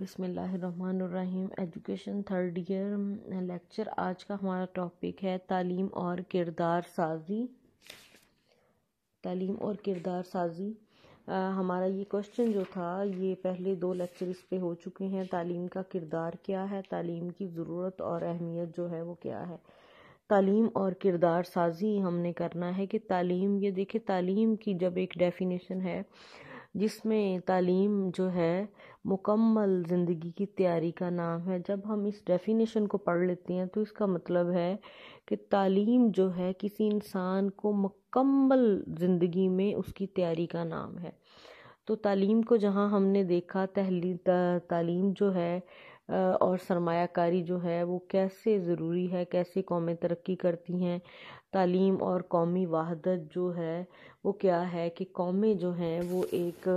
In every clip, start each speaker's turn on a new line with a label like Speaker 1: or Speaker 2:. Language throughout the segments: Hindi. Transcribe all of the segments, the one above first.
Speaker 1: بسم اللہ الرحمن الرحیم এডুকেশন 3rd ইয়ার লেকচার আজ কা হামারা টপিক হ্যায় তালিম অর किरदार سازی তালিম অর किरदार سازی হামারা ইয়ে কোশ্চেন জো থা ইয়ে পেহলে 2 লেকচার ইস পে হো চুকে হ্যায় তালিম কা किरदार কিয়া হ্যায় তালিম কি জুররত অর अहमियत জো হ্যায় ও কিয়া হ্যায় তালিম অর किरदार سازی হামনে করনা হ্যায় কি তালিম ইয়ে دیکহে তালিম কি জব এক ডেফিনিশন হ্যায় जिसमें तालीम जो है मुकम्मल ज़िंदगी की तैयारी का नाम है जब हम इस डेफिनेशन को पढ़ लेते हैं तो इसका मतलब है कि तालीम जो है किसी इंसान को मुकम्मल ज़िंदगी में उसकी तैयारी का नाम है तो तालीम को जहाँ हमने देखा तहली तालीम जो है और सरमाकारी जो है वो कैसे ज़रूरी है कैसे कौमें तरक्की करती हैं तालीम और कौमी वहादत जो है वो क्या है कि कौमें जो हैं वो एक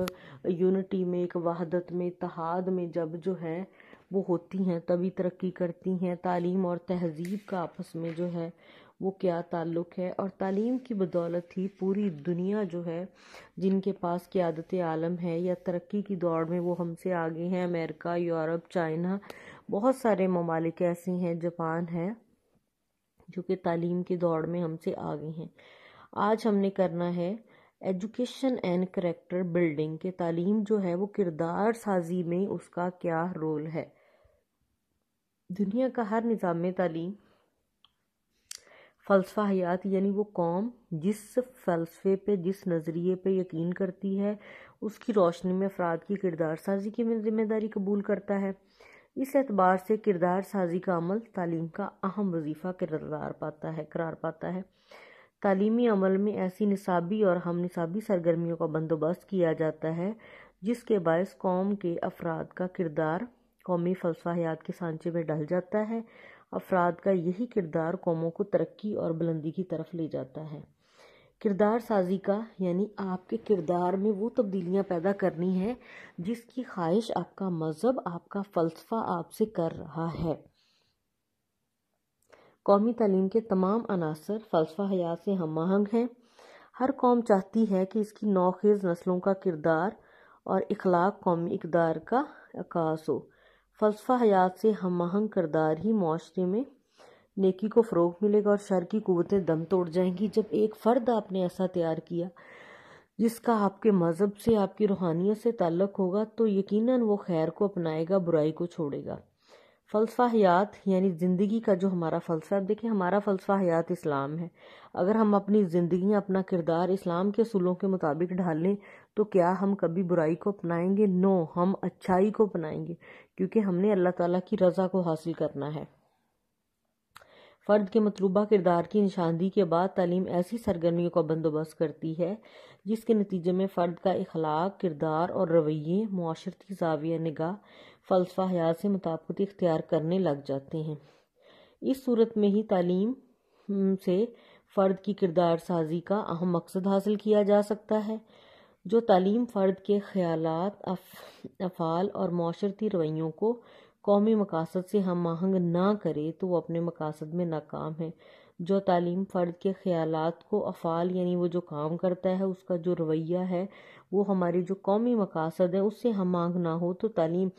Speaker 1: यूनिटी में एक वहादत में इतहाद में जब जो है वो होती हैं तभी तरक्की करती हैं तालीम और तहज़ीब का आपस में जो है वो क्या ताल्लुक़ है और तालीम की बदौलत ही पूरी दुनिया जो है जिनके पास क्यादत आलम है या तरक्की की दौड़ में वो हमसे आगे हैं अमेरिका यूरोप चाइना बहुत सारे ममालिक ऐसे हैं जापान है जो कि तालीम की दौड़ में हमसे आगे हैं आज हमने करना है एजुकेशन एंड करेक्टर बिल्डिंग के तालीम जो है वो किरदार साजी में उसका क्या रोल है दुनिया का हर निज़ाम तालीम फलसफा हयात यानी वो कौम जिस फलसफे पे जिस नज़रिए पे यकीन करती है उसकी रोशनी में अफराद की किरदार साजी की जिम्मेदारी कबूल करता है इस एतबार से किरदार साजी का अमल तालीम का अहम वजीफ़ा किरदार पाता है करार पाता है तालीमी अमल में ऐसी निसाबी और हम निसाबी सरगर्मियों का बंदोबस्त किया जाता है जिसके बायस कौम के अफराद का किरदार कौमी हयात के सांचे में डल जाता है अफराद का यही किरदार कौमों को तरक्की और बुलंदी की तरफ ले जाता है किरदार साजी का यानी आपके किरदार में वो तब्दीलियाँ पैदा करनी है जिसकी ख्वाहिश आपका मज़हब आपका फ़लसफ़ा आपसे कर रहा है कौमी तलीम के तमाम अनासर फ़लसफ़ा हयात से हम आहंग हैं हर कौम चाहती है कि इसकी नौखेज़ नस्लों का किरदार और इखलाक कौमी इकदार का अकास हो फलसफा हयात से हम आहंग करदार ही माशरे में नेकी को फ़रोग मिलेगा और शर की कुतें दम तोड़ जाएंगी जब एक फ़र्द आपने ऐसा तैयार किया जिसका आपके मज़हब से आपकी रूहानियत से ताल्लुक़ होगा तो यकीनन वो खैर को अपनाएगा बुराई को छोड़ेगा फ़लसफ़ा हयात यानी ज़िंदगी का जो हमारा फ़लसफ़ा अब देखिए हमारा फ़लसफ़ा हयात इस्लाम है अगर हम अपनी ज़िंदगी अपना किरदार इस्लाम के असूलों के मुताबिक ढालें तो क्या हम कभी बुराई को अपनाएंगे नो हम अच्छाई को अपनाएंगे क्योंकि हमने अल्लाह ताला की रज़ा को हासिल करना है फ़र्द के मतलूबा किरदार की निशानदी के बाद तालीम ऐसी सरगर्मियों का बंदोबस्त करती है जिसके नतीजे में फ़र्द का अखलाक किरदार और रवैये माशरती जाविया निगाह फ़लसफ़ा हयात से मुताबत इख्तियार करने लग जाते हैं इस सूरत में ही तालीम हम्म, से फ़र्द की किरदार साजी का अहम मकसद हासिल किया जा सकता है जो तालीम फ़र्द के ख्याल अफ़ाल और माशरती रवैयों को कौमी मकासद से हम आहंग ना करे तो वह अपने मकासद में नाकाम है जो तालीम फ़र्द के ख़्यालात को अफ़ाल यानी वो जो काम करता है उसका जो रवैया है वो हमारी जो कौमी मकासद है उससे हम मांग ना हो तो तालीम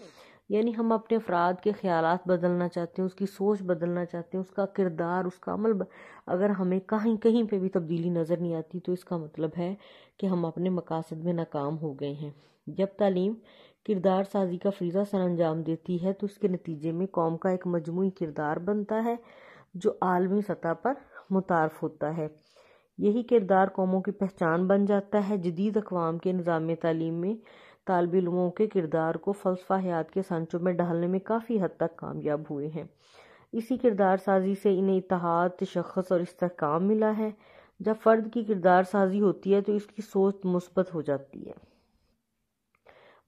Speaker 1: यानी हम अपने अफराद के ख्याल बदलना चाहते हैं उसकी सोच बदलना चाहते हैं उसका किरदार उसका अमल अगर हमें कहीं कहीं पे भी तब्दीली नज़र नहीं आती तो इसका मतलब है कि हम अपने मकासद में नाकाम हो गए हैं जब तालीम किरदार साजी का फ्रीजा सर अंजाम देती है तो उसके नतीजे में कौम का एक मजमू किरदार बनता है जो आलमी सतह पर मुतारफ होता है यही किरदार कौमों की पहचान बन जाता है जदीद अकवाम के निज़ाम तलीम में तालब इलमों के किरदार को फलसफा हयात के सांचों में ढालने में काफ़ी हद तक कामयाब हुए हैं इसी किरदार साजी से इन्हें इतिहाद तशखस और इसकाम मिला है जब फ़र्द की किरदार साजी होती है तो इसकी सोच मुस्बत हो जाती है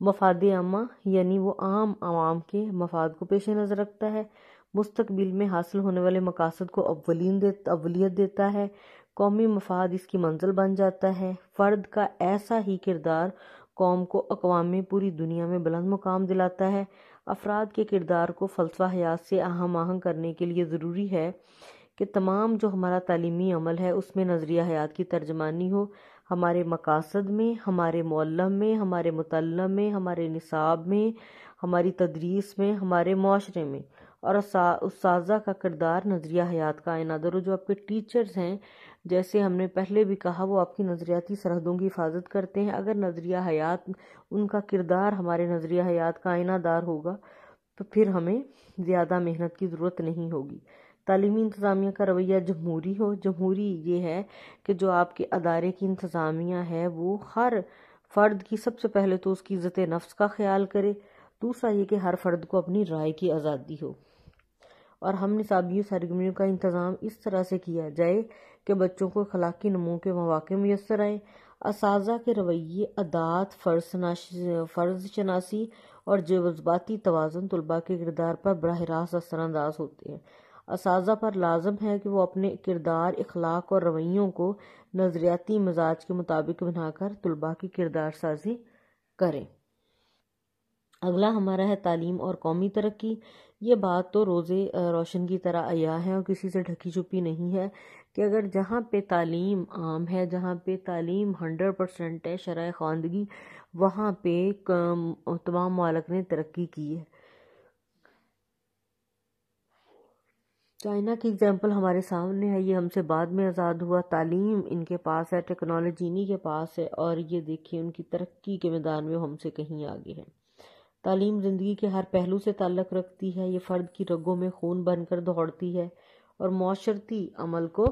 Speaker 1: मफाद आमा यानी वो आम आवाम के मफाद को पेश नज़र रखता है मुस्तबिल में हासिल होने वाले मकासद को अवलिन दे, अवलियत देता है कौमी मफाद इसकी मंजिल बन जाता है फ़र्द का ऐसा ही किरदार कौम को अकवामी पूरी दुनिया में बुलंद मुकाम दिलाता है अफराद के किरदार को फलसफा हयात से आहम आहंग करने के लिए ज़रूरी है कि तमाम जो हमारा तलीमी अमल है उसमें नज़रिया हयात की तर्जमानी हो हमारे मकासद में हमारे मौलम में हमारे मुतल में हमारे निसाब में हमारी तदरीस में हमारे माशरे में और उसाजा का किरदार नज़रिया हयात का आयना और जो आपके टीचर्स हैं जैसे हमने पहले भी कहा वो आपकी नज़रियाती सरहदों की हिफाजत करते हैं अगर नज़रिया हयात उनका किरदार हमारे नज़रिया हयात का आयनादार होगा तो फिर हमें ज़्यादा मेहनत की ज़रूरत नहीं होगी तालीमी इंतज़ामिया का रवैया जमहूरी हो जमहूरी ये है कि जो आपके अदारे की इंतज़ामिया है वो हर फ़र्द की सबसे पहले तो उसकी इज़्ज़त नफ्स का ख्याल करे दूसरा ये कि हर फ़र्द को अपनी राय की आज़ादी हो और हम निसाबी सरगर्मियों का इंतज़ाम इस तरह से किया जाए कि बच्चों को अखलाकी नमूनों के मौाक़े मैसर आएँ इस के रवैये अदात फ़र्ज फ़र्ज शनासी और जज्बाती तोज़न तलबा के किरदार पर बरह रास्त असरानंदाज होते हैं इस पर लाजम है कि वह अपने किरदार अखलाक और रवैयों को नज़रियाती मिजाज के मुताबिक बनाकर तलबा की किरदार साजी करें अगला हमारा है तालीम और कौमी तरक्की ये बात तो रोज़े रोशन की तरह आया है और किसी से ढकी छुपी नहीं है कि अगर जहाँ पे तालीम आम है जहाँ पे तालीम हंड्रेड परसेंट है शराय खानदगी वहाँ पे तमाम मालक ने तरक्की की है चाइना की एग्जांपल हमारे सामने है ये हमसे बाद में आज़ाद हुआ तालीम इनके पास है टेक्नोलॉजी इन्हीं के पास है और ये देखिए उनकी तरक्की के मैदान में हमसे कहीं आगे हैं तालीम ज़िंदगी के हर पहलू से ताल्लक़ रखती है ये फ़र्द की रगों में खून बनकर दौड़ती है और माशरती अमल को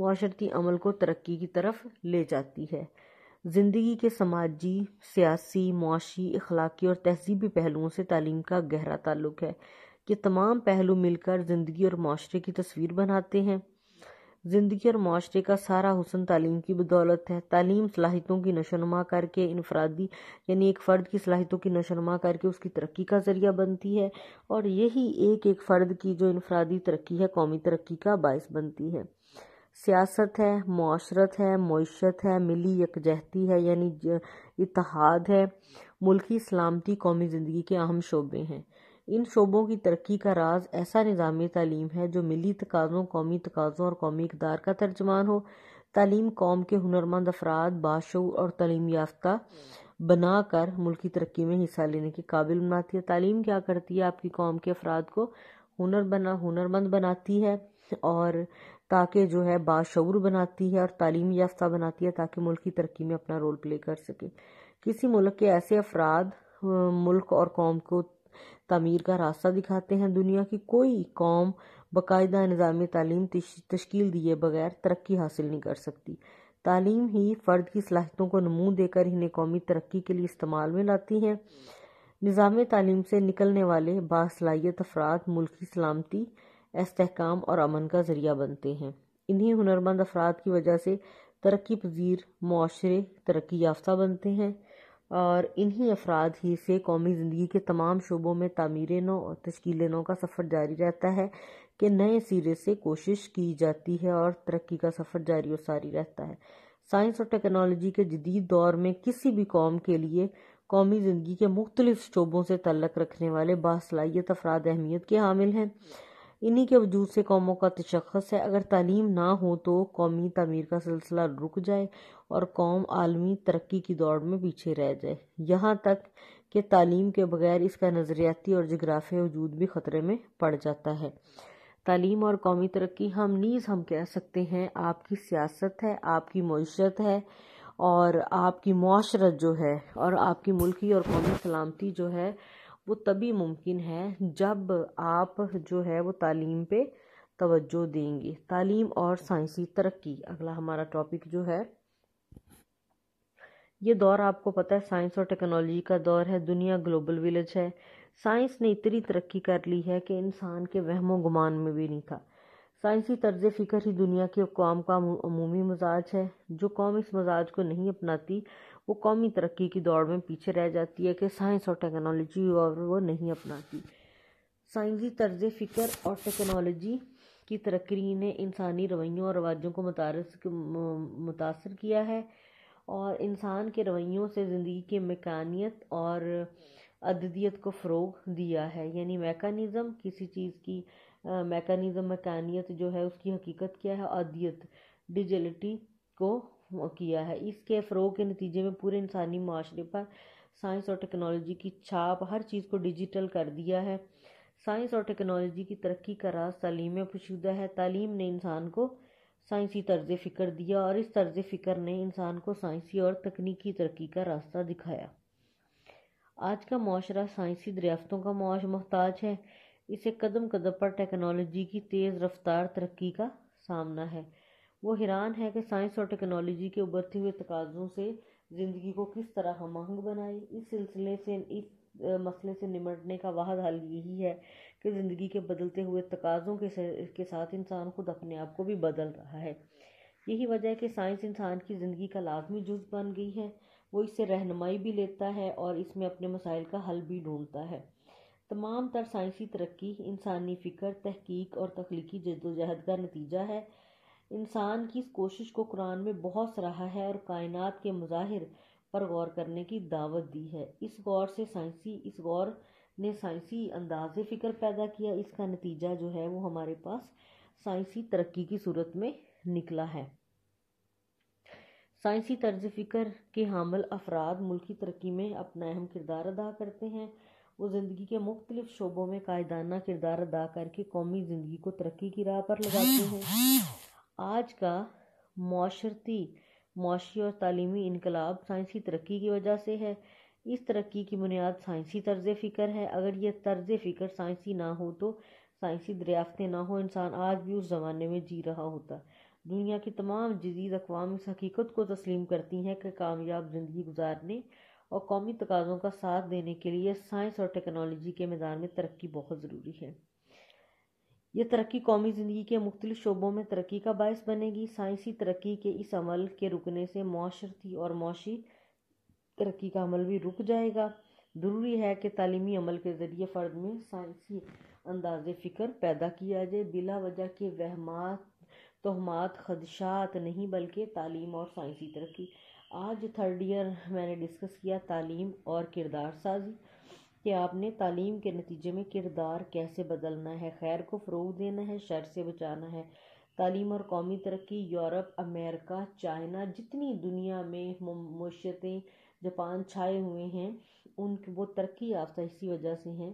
Speaker 1: माशरती अमल को तरक्की की तरफ ले जाती है ज़िंदगी के समाजी सियासी मुआशी अखलाकी और तहजीबी पहलुओं से तालीम का गहरा ताल्लुक़ है ये तमाम पहलू मिलकर ज़िंदगी और माशरे की तस्वीर बनाते हैं ज़िंदगी और माशरे का सारा हुसन तालीम की बदौलत है तालीम सलाहितों की नशोनुमा करके इनफरादी यानी एक फ़र्द की सलाहितों की नशोनुमा करके उसकी तरक्की का ज़रिया बनती है और यही एक एक फ़र्द की जो इनफरादी तरक्की है कौमी तरक्की का बायस बनती है सियासत है माशरत है मीशत है मिली यकजहती है यानी इतिहाद है मुल्की सलामती कौमी ज़िंदगी के अहम शोबे हैं इन शोबों की तरक्की का राज ऐसा निज़ाम तालीम है जो मिली तकाज़ों कौमी तकाज़ों और कौमी इकदार का तर्जमान हो तालीम कौम के हुनरमंद अफराद बाशूर और तलीम याफ्ता बना कर मुल्क की तरक्की में हिस्सा लेने के काबिल बनाती है तालीम क्या करती है आपकी कौम के अफराद को हुनर बना हुनरमंद बनाती है और ताकि जो है बाशूर बनाती है और तालीम याफ्ता बनाती है ताकि मुल्क की तरक्की में अपना रोल प्ले कर सके किसी मुल्क के ऐसे अफराद मुल्क और कौम को तमीर का रास्ता दिखाते हैं दुनिया की कोई कौम बाकायदा निज़ाम तालीम तश्कील दिए बगैर तरक्की हासिल नहीं कर सकती तालीम ही फ़र्द की सलाहियतों को नमू देकर इन्हें कौमी तरक्की के लिए इस्तेमाल में लाती है निज़ाम तालीम से निकलने वाले बासलाहियत अफराद मुल्क की सलामती इसकाम और अमन का ज़रिया बनते हैं इन्हीं हुनरमंद अफराद की वजह से तरक्की पजीर माशरे तरक्की याफ्ता बनते हैं और इन्हीं अफराद ही से कौमी ज़िंदगी के तमाम शोबों में तमीर नौ और तश्कील नो का सफ़र जारी रहता है कि नए सिरे से कोशिश की जाती है और तरक्की का सफ़र जारी और सारी रहता है साइंस और टेक्नोलॉजी के जदीद दौर में किसी भी कौम के लिए कौमी ज़िंदगी के मुख्तलिफ शोबों से तल्लक रखने वाले बासलाहियत अफराद अहमियत के हामिल हैं इन्हीं के वजूद से कौमों का तशखस है अगर तालीम ना हो तो कौमी तमीर का सिलसिला रुक जाए और कौम आलमी तरक्की की दौड़ में पीछे रह जाए यहाँ तक कि तालीम के बगैर इसका नज़रियाती और जगराफिया वजूद भी ख़तरे में पड़ जाता है तालीम और कौमी तरक्की हम नीज़ हम कह सकते हैं आपकी सियासत है आपकी मीशत है और आपकी माशरत जो है और आपकी मुल्की और कौमी सलामती जो है वो तभी मुमकिन है जब आप जो है वो तालीम पे तवज्जो देंगे तालीम और साइंसी तरक्की अगला हमारा टॉपिक जो है ये दौर आपको पता है साइंस और टेक्नोलॉजी का दौर है दुनिया ग्लोबल विलेज है साइंस ने इतनी तरक्की कर ली है कि इंसान के वहमो गुमान में भी नहीं था साइंसी तर्ज फ़िक्र ही दुनिया के कौम का अमूमी मजाज है जो कौम इस मजाज को नहीं अपनाती वो कौमी तरक्की की दौड़ में पीछे रह जाती है कि साइंस और टेक्नोलॉजी और वो नहीं अपनाती साइंसी तर्ज फ़िक्र और टेक्नोलॉजी की तरक्की ने इंसानी रवैयों और रवाजों को मुतासर किया है और इंसान के रवैयों से ज़िंदगी के मकानियत और अददियत को फ़रोग दिया है यानी मेकानिज़म किसी चीज़ की मेकानिज़म मकानियत जो है उसकी हकीकत क्या है अदियत डिजलिटी को किया है इसके फ़रोग के नतीजे में पूरे इंसानी माशरे पर साइंस और टेक्नोलॉजी की छाप हर चीज़ को डिजिटल कर दिया है साइंस और टेक्नोलॉजी की तरक्की का राज तालीम में पुशुदा है तालीम ने इंसान को साइंसी तर्ज फ़िक्र दिया और इस तर्ज फ़िक्र ने इंसान को साइंसी और तकनीकी तरक्की का रास्ता दिखाया आज का माशरा साइंसी दरियाफ्तों का मुआश मोहताज है इसे कदम कदम पर टेक्नोलॉजी की तेज़ रफ्तार तरक्की का सामना है वो हैरान है कि साइंस और टेक्नोलॉजी के उभरते हुए तकाजों से ज़िंदगी को किस तरह हम आहंग बनाए इस सिलसिले से इस मसले से निमटने का वाहद हल यही है कि ज़िंदगी के बदलते हुए तकाज़ों के के साथ इंसान खुद अपने आप को भी बदल रहा है यही वजह है कि साइंस इंसान की ज़िंदगी का लाजमी जुज बन गई है वो इससे रहनुमाई भी लेता है और इसमें अपने मसाइल का हल भी ढूंढता है तमाम तर साइंसी तरक्की इंसानी फ़िक्र तहकीक और तख्लीकी जद्दोजहद का नतीजा है इंसान की इस कोशिश को कुरान में बहुत सराहा है और कायनात के मुजाहिर पर गौर करने की दावत दी है इस गौर से साइंसी इस गौर ने साइंसी अंदाज फ़िक्र पैदा किया इसका नतीजा जो है वो हमारे पास साइंसी तरक्की की सूरत में निकला है साइंसी तर्ज फ़िक्र के हामल अफराद मुल्की तरक्की में अपना अहम किरदार अदा करते हैं वो ज़िंदगी के मुख्तलिफ शोबों में कायदाना किरदार अदा करके कौमी ज़िंदगी को तरक्की की राह पर लगाते हैं आज का माशरती माशी और तालीमी इनकलाब साइंसी तरक्की की वजह से है इस तरक्की की बुनियाद साइंसी तर्ज फ़िक्र है अगर यह तर्ज फ़िक्र साइंसी ना हो तो साइंसी दरियाफ्तें ना हो इंसान आज भी उस ज़माने में जी रहा होता दुनिया की तमाम जदीद अकवाम इस हकीकत को तस्लीम करती हैं कि कामयाब ज़िंदगी गुजारने और कौमी तकाज़ों का साथ देने के लिए साइंस और टेक्नोलॉजी के मैदान में तरक्की बहुत ज़रूरी है ये तरक्की कौमी ज़िंदगी के मुख्तलिफ शोबों में तरक्की का बायस बनेगी साइंसी तरक्की के इस अमल के रुकने से माशरती और माशी तरक्की का अमल भी रुक जाएगा ज़रूरी है कि तलीमी अमल के ज़रिए फ़र्द में साइंसी अंदाज फ़िक्र पैदा किया जाए बिला वजह के वहमात तोहमात खदशात नहीं बल्कि तालीम और साइंसी तरक्की आज थर्ड ईयर मैंने डिस्कस किया तालीम और किरदार साजी कि आपने तालीम के नतीजे में किरदार कैसे बदलना है खैर को फ़रोग देना है शर से बचाना है तालीम और कौमी तरक्की यूरोप अमेरिका चाइना जितनी दुनिया में मशतें जापान छाए हुए हैं उन वो तरक्की याफ्ता इसी वजह से हैं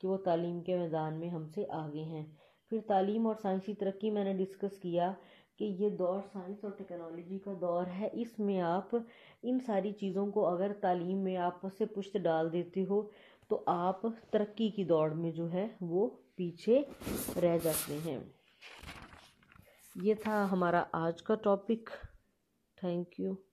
Speaker 1: कि वो तालीम के मैदान में हमसे आगे हैं फिर तालीम और साइंसी तरक्की मैंने डिस्कस किया कि ये दौर साइंस और टेक्नोलॉजी का दौर है इसमें आप इन सारी चीज़ों को अगर तालीम में आप से पुश्त डाल देते हो तो आप तरक्की की दौड़ में जो है वो पीछे रह जाते हैं ये था हमारा आज का टॉपिक थैंक यू